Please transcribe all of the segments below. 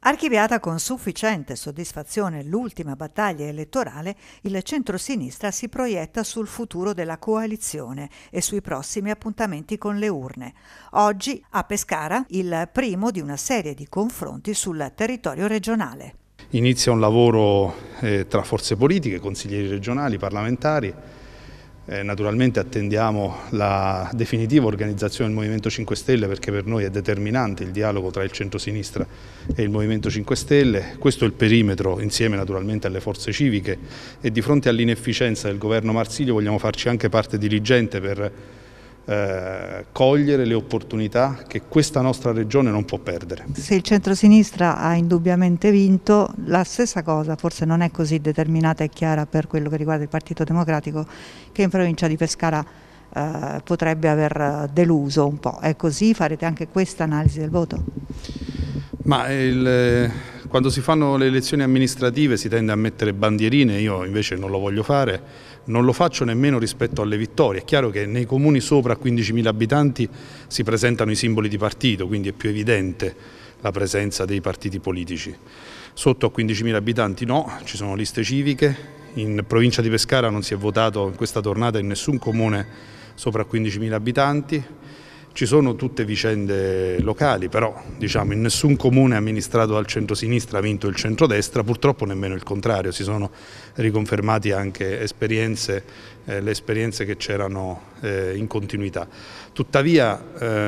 Archiviata con sufficiente soddisfazione l'ultima battaglia elettorale, il centrosinistra si proietta sul futuro della coalizione e sui prossimi appuntamenti con le urne. Oggi a Pescara il primo di una serie di confronti sul territorio regionale. Inizia un lavoro eh, tra forze politiche, consiglieri regionali, parlamentari eh, naturalmente attendiamo la definitiva organizzazione del Movimento 5 Stelle perché per noi è determinante il dialogo tra il centro-sinistra e il Movimento 5 Stelle. Questo è il perimetro insieme naturalmente alle forze civiche e di fronte all'inefficienza del governo Marsiglio vogliamo farci anche parte diligente per eh, cogliere le opportunità che questa nostra regione non può perdere. Se il centrosinistra ha indubbiamente vinto, la stessa cosa forse non è così determinata e chiara per quello che riguarda il Partito Democratico che in provincia di Pescara eh, potrebbe aver eh, deluso un po'. È così? Farete anche questa analisi del voto? Ma il eh, quando si fanno le elezioni amministrative si tende a mettere bandierine, io invece non lo voglio fare, non lo faccio nemmeno rispetto alle vittorie. È chiaro che nei comuni sopra 15.000 abitanti si presentano i simboli di partito, quindi è più evidente la presenza dei partiti politici. Sotto a 15.000 abitanti no, ci sono liste civiche, in provincia di Pescara non si è votato in questa tornata in nessun comune sopra 15.000 abitanti, ci sono tutte vicende locali, però diciamo, in nessun comune amministrato dal centro-sinistra ha vinto il centro-destra, purtroppo nemmeno il contrario, si sono riconfermati anche esperienze, eh, le esperienze che c'erano eh, in continuità. Tuttavia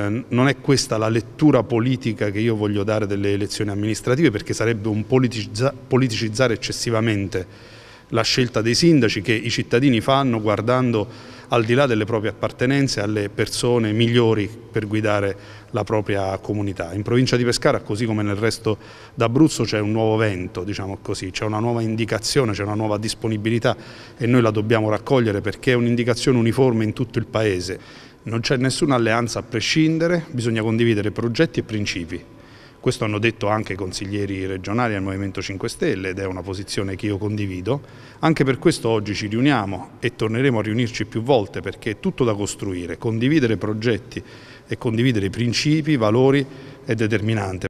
eh, non è questa la lettura politica che io voglio dare delle elezioni amministrative perché sarebbe un politicizza politicizzare eccessivamente la scelta dei sindaci che i cittadini fanno guardando al di là delle proprie appartenenze, alle persone migliori per guidare la propria comunità. In provincia di Pescara, così come nel resto d'Abruzzo, c'è un nuovo vento, diciamo così, c'è una nuova indicazione, c'è una nuova disponibilità e noi la dobbiamo raccogliere perché è un'indicazione uniforme in tutto il Paese. Non c'è nessuna alleanza a prescindere, bisogna condividere progetti e principi. Questo hanno detto anche i consiglieri regionali al Movimento 5 Stelle ed è una posizione che io condivido. Anche per questo oggi ci riuniamo e torneremo a riunirci più volte perché è tutto da costruire. Condividere progetti e condividere principi, valori è determinante.